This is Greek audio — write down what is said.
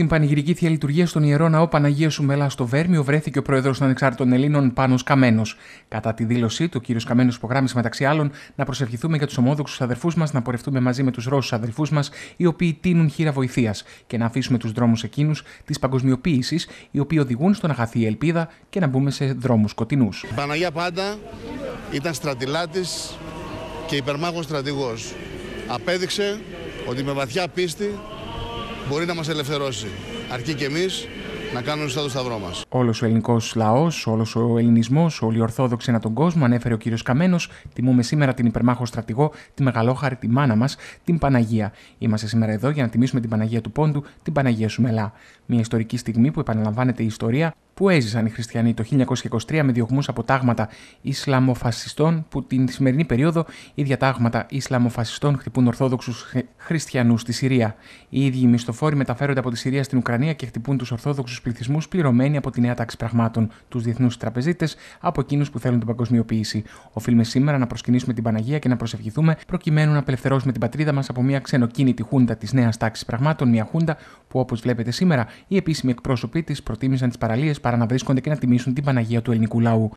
Στην πανηγυρική θεία λειτουργία στον ιερό ναό Παναγίας Σουμέλα στο Βέρμιο βρέθηκε ο πρόεδρος των Ανεξάρτητων Ελλήνων Πάνος Καμένος. Κατά τη δήλωσή του, ο κ. Καμένος υπογράμμισε μεταξύ άλλων να προσευχηθούμε για τους ομόδοξους αδερφούς μας, να πορευτούμε μαζί με τους Ρώσους αδερφούς μας, οι οποίοι τίνουν χείρα βοηθείας, και να αφήσουμε τους δρόμους εκείνους της παγκοσμιοποίησης, οι οποίοι οδηγούν στο να χαθεί η ελπίδα και να μπούμε σε δρόμους σκοτεινού. Παναγία πάντα ήταν στρατηλάτης και υπερμάχος στρατηγός. Απέδειξε ότι με βαθιά πίστη μπορεί να μας ελευθερώσει. Αρκεί και εμείς να κάνουμε σωστά το σταυρό μας. Όλος ο ελληνικός λαός, όλος ο ελληνισμός, όλοι οι Ορθόδοξοι ανά τον κόσμο, ανέφερε ο κύριος Καμένος, τιμούμε σήμερα την υπερμάχο στρατηγό, τη μεγαλόχαρη, τη μάνα μας, την Παναγία. Είμαστε σήμερα εδώ για να τιμήσουμε την Παναγία του Πόντου, την Παναγία Σουμελά. Μια ιστορική στιγμή που επαναλαμβάνεται η ιστορία που έζησαν οι χριστιανοί το 1923 με διωγμούς από τάγματα Ισλαμοφασιστών, που την σημερινή περίοδο ίδια τάγματα Ισλαμοφασιστών χτυπούν Ορθόδοξους χριστιανούς στη Συρία. Οι ίδιοι μισθοφόροι μεταφέρονται από τη Συρία στην Ουκρανία και χτυπούν τους Ορθόδοξους πληθυσμούς πληρωμένοι από τη νέα τάξη πραγμάτων, τους διεθνούς τραπεζίτες, από εκείνους που θέλουν την παγκοσμιοποίηση. Οφείλουμε σήμερα να προσκυνήσουμε την Παναγία και να προσευχηθούμε προκειμένου να απελευθερώσουμε την πατρίδα μας από μια ξενοκίνητη χούντα της νέας τάξης πραγμάτων, μια χούντα που όπως βλέπετε σήμερα οι επίσημοι εκπρόσωποι της προτίμησαν τις παραλίες παρά να βρίσκονται και να τιμήσουν την Παναγία του ελληνικού λαού.